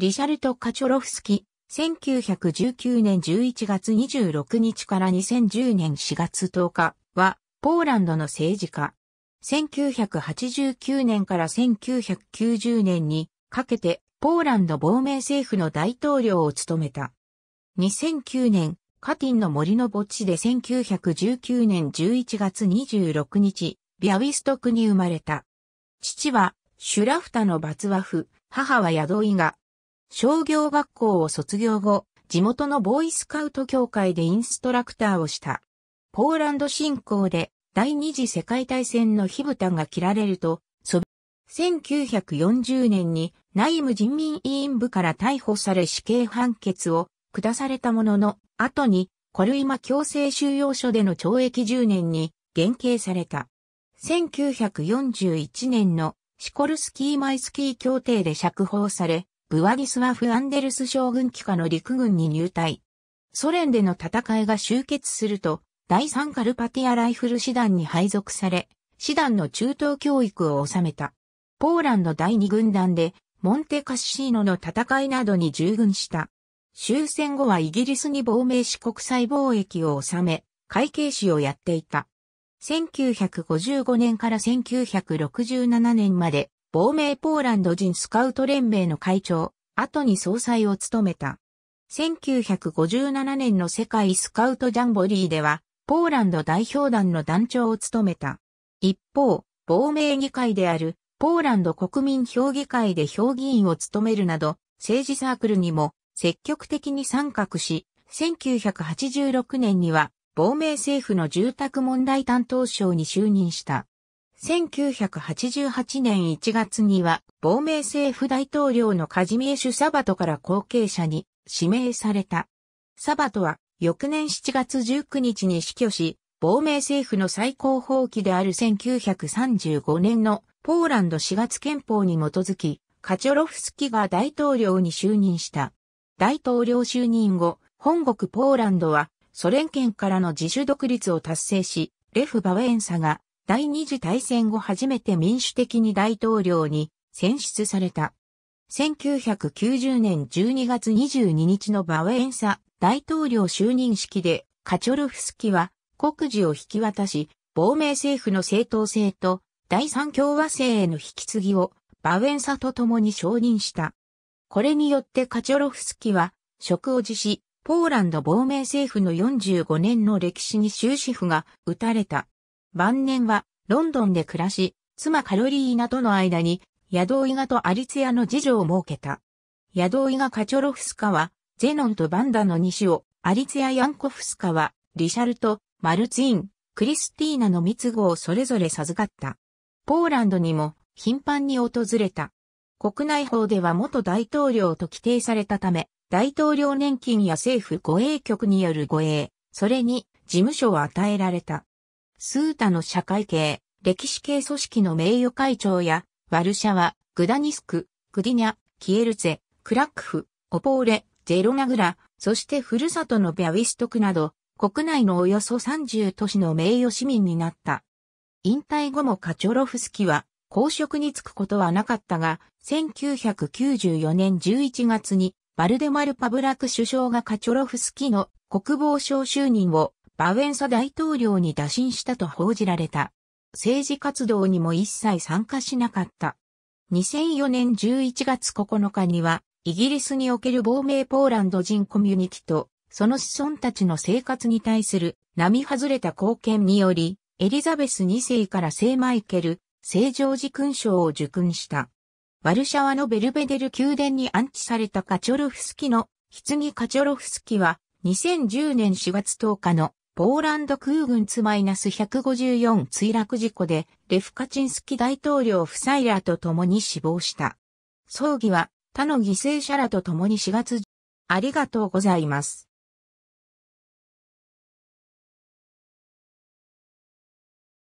リシャルト・カチョロフスキ、1919年11月26日から2010年4月10日は、ポーランドの政治家。1989年から1990年にかけて、ポーランド亡命政府の大統領を務めた。2009年、カティンの森の墓地で1919年11月26日、ビャウィストクに生まれた。父は、シュラフタのバツワフ、母は宿井が、商業学校を卒業後、地元のボーイスカウト協会でインストラクターをした。ポーランド侵攻で第二次世界大戦の火蓋が切られると、1940年に内務人民委員部から逮捕され死刑判決を下されたものの、後にコルイマ強制収容所での懲役10年に減刑された。1941年のシコルスキーマイスキー協定で釈放され、ブワディスワフ・アンデルス将軍機下の陸軍に入隊。ソ連での戦いが終結すると、第3カルパティアライフル師団に配属され、師団の中等教育を収めた。ポーランド第2軍団で、モンテカッシーノの戦いなどに従軍した。終戦後はイギリスに亡命し国際貿易を収め、会計士をやっていた。1955年から1967年まで亡命ポーランド人スカウト連盟の会長、後に総裁を務めた。1957年の世界スカウトジャンボリーでは、ポーランド代表団の団長を務めた。一方、亡命議会である、ポーランド国民評議会で評議員を務めるなど、政治サークルにも積極的に参画し、1986年には、亡命政府の住宅問題担当省に就任した。1988年1月には、亡命政府大統領のカジミエシュ・サバトから後継者に指名された。サバトは、翌年7月19日に死去し、亡命政府の最高法規である1935年のポーランド4月憲法に基づき、カチョロフスキが大統領に就任した。大統領就任後、本国ポーランドはソ連圏からの自主独立を達成し、レフ・バウェンサが第二次大戦後初めて民主的に大統領に選出された。1990年12月22日のバウェンサ大統領就任式でカチョルフスキは国事を引き渡し、亡命政府の正当性と第三共和制への引き継ぎをバウェンサと共に承認した。これによってカチョロフスキは職を辞し、ポーランド亡命政府の45年の歴史に終止符が打たれた。晩年はロンドンで暮らし、妻カロリーナとの間に、ヤドウイガとアリツヤの次女を設けた。ヤドウイガ・カチョロフスカは、ゼノンとバンダの西を、アリツヤ・ヤンコフスカは、リシャルト、マルツイン、クリスティーナの三つ子をそれぞれ授かった。ポーランドにも頻繁に訪れた。国内法では元大統領と規定されたため、大統領年金や政府護衛局による護衛、それに事務所を与えられた。スータの社会系、歴史系組織の名誉会長や、ワルシャワ、グダニスク、グディニャ、キエルツェ、クラックフ、オポーレ、ゼロナグラ、そしてふるさとのビャウィストクなど、国内のおよそ30都市の名誉市民になった。引退後もカチョロフスキは、公職に就くことはなかったが、1994年11月に、バルデマル・パブラク首相がカチョロフスキの国防省就任をバウェンサ大統領に打診したと報じられた。政治活動にも一切参加しなかった。2004年11月9日には、イギリスにおける亡命ポーランド人コミュニティと、その子孫たちの生活に対する並外れた貢献により、エリザベス2世から聖マイケル、聖ジョージ勲章を受勲した。ワルシャワのベルベデル宮殿に安置されたカチョロフスキの、棺カチョロフスキは、2010年4月10日のポーランド空軍ツ -154 墜落事故で、レフカチンスキ大統領夫妻らと共に死亡した。葬儀は他の犠牲者らと共に4月、ありがとうございます。